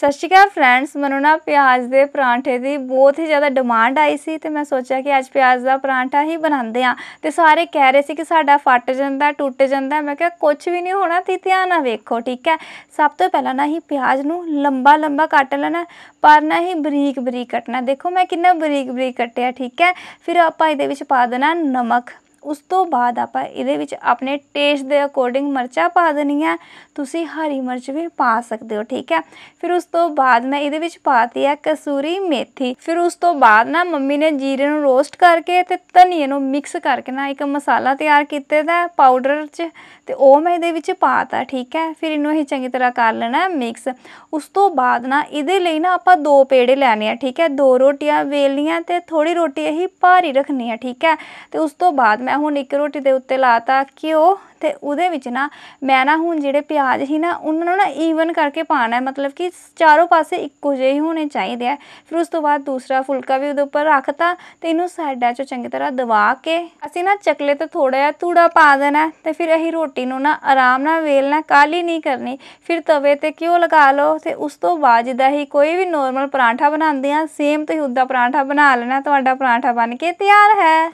ਸਤਿ ਸ਼੍ਰੀ ਅਕਾਲ ਫਰੈਂਡਸ ਮੈਨੂੰ ਨਾ ਪਿਆਜ਼ ਦੇ ਪਰਾਂਠੇ ਦੀ ਬਹੁਤ ਹੀ ਜ਼ਿਆਦਾ ਡਿਮਾਂਡ ਆਈ ਸੀ ਤੇ ਮੈਂ ਸੋਚਿਆ ਕਿ ਅੱਜ ਪਿਆਜ਼ ਦਾ ਪਰਾਂਠਾ ਹੀ ਬਣਾਉਂਦੇ ਆ ਤੇ ਸਾਰੇ ਕਹਿ ਰਹੇ ਸੀ ਕਿ ਸਾਡਾ ਫਟ ਜਾਂਦਾ ਟੁੱਟ ਜਾਂਦਾ ਮੈਂ ਕਿਹਾ ਕੁਝ ਵੀ ਨਹੀਂ ਹੋਣਾ ਤੀ ਧਿਆਨ ਨਾਲ ਵੇਖੋ ਠੀਕ ਹੈ ਸਭ ਤੋਂ ਪਹਿਲਾਂ ਨਾ ਹੀ ਪਿਆਜ਼ ਨੂੰ ਲੰਬਾ ਲੰਬਾ ਕੱਟ ਲੈਣਾ ਪਰ ਨਾ ਹੀ ਬਰੀਕ ਬਰੀਕ ਕੱਟਣਾ ਦੇਖੋ ਮੈਂ ਕਿੰਨਾ ਬਰੀਕ ਬਰੀਕ ਕੱਟਿਆ ਠੀਕ ਹੈ ਫਿਰ ਆਪਾਂ ਇਹਦੇ ਵਿੱਚ ਪਾ ਦੇਣਾ ਨਮਕ ਉਸ ਤੋਂ ਬਾਅਦ ਆਪਾਂ ਇਹਦੇ ਵਿੱਚ ਆਪਣੇ ਟੇਸਟ ਦੇ ਅਕੋਰਡਿੰਗ ਮਰਚਾ ਪਾ ਦੇਣੀਆਂ ਤੁਸੀਂ ਹਰੀ ਮਿਰਚ ਵੀ ਪਾ ਸਕਦੇ ਹੋ ਠੀਕ ਹੈ ਫਿਰ ਉਸ ਤੋਂ ਬਾਅਦ ਮੈਂ ਇਹਦੇ ਵਿੱਚ ਪਾਤੀ ਹੈ ਕਸੂਰੀ ਮੇਥੀ ਫਿਰ ਉਸ ਤੋਂ ਬਾਅਦ ਨਾ ਮੰਮੀ ਨੇ ਜੀਰੇ ਨੂੰ ਰੋਸਟ ਕਰਕੇ ਤੇ ਧਨੀਏ ਨੂੰ ਮਿਕਸ ਕਰਕੇ ਨਾ ਇੱਕ ਮਸਾਲਾ ਤਿਆਰ ਕੀਤੇ ਦਾ ਪਾਊਡਰ 'ਚ ਤੇ ਉਹ ਮੈਂ ਇਹਦੇ ਵਿੱਚ ਪਾਤਾ ਠੀਕ ਹੈ ਫਿਰ ਇਹਨੂੰ ਇਹ ਚੰਗੀ ਤਰ੍ਹਾਂ ਕਰ ਲੈਣਾ ਮਿਕਸ ਉਸ ਤੋਂ ਬਾਅਦ ਨਾ ਇਹਦੇ ਲਈ ਨਾ ਆਪਾਂ ਦੋ ਪੇੜੇ ਲੈਣੇ ਆ ਠੀਕ ਹੈ ਦੋ ਰੋਟੀਆਂ ਵੇਲਣੀਆਂ ਤੇ ਥੋੜੀ ਰੋਟੀ ਇਹੀ ਭਾਰੀ ਰੱਖਣੀ ਆ ਠੀਕ ਹੈ ਤੇ ਉਸ ਤੋਂ ਬਾਅਦ ਮੈਂ ਹੁਣ ਇੱਕ ਰੋਟੀ ਦੇ ਉੱਤੇ ਲਾਤਾ ਕਿਉਂ ਤੇ ਉਹਦੇ ਵਿੱਚ ਨਾ ਮੈਂ ਨਾ ਹੁਣ ਜਿਹੜੇ ਪਿਆਜ਼ ਸੀ ਨਾ ਉਹਨਾਂ ਨੂੰ ਨਾ ਈਵਨ ਕਰਕੇ ਪਾਣਾ ਮਤਲਬ ਕਿ ਚਾਰੋਂ ਪਾਸੇ ਇੱਕੋ ਜਿਹੇ ਹੀ ਹੋਣੇ ਚਾਹੀਦੇ ਆ ਫਿਰ ਉਸ ਤੋਂ ਬਾਅਦ ਦੂਸਰਾ ਫੁਲਕਾ ਵੀ ਉਹਦੇ ਉੱਪਰ ਰੱਖਤਾ ਤੇ ਇਹਨੂੰ ਸਾਈਡਾਂ 'ਚ ਚੰਗੀ ਤਰ੍ਹਾਂ ਦਬਾ ਕੇ ਅਸੀਂ ਨਾ ਚਕਲੇ ਤੇ ਥੋੜਾ ਜਿਹਾ ਤੂੜਾ ਪਾ ਦੇਣਾ ਤੇ ਫਿਰ ਇਹ ਰੋਟੀ ਨੂੰ ਨਾ ਆਰਾਮ ਨਾਲ ਵੇਲਣਾ ਕਾਲੀ ਨਹੀਂ ਕਰਨੀ ਫਿਰ ਤਵੇ ਤੇ ਕਿਉ ਲਗਾ ਲਓ ਤੇ ਉਸ ਤੋਂ ਬਾਅਦ ਜਿੱਦਾਂ ਹੀ ਕੋਈ ਵੀ ਨੋਰਮਲ ਪਰਾਂਠਾ ਬਣਾਉਂਦੇ ਆ ਸੇਮ ਤੇ ਉਹਦਾ ਪਰਾਂਠਾ ਬਣਾ ਲੈਣਾ ਤੁਹਾਡਾ ਪਰਾਂਠਾ ਬਣ ਕੇ ਤਿਆਰ ਹੈ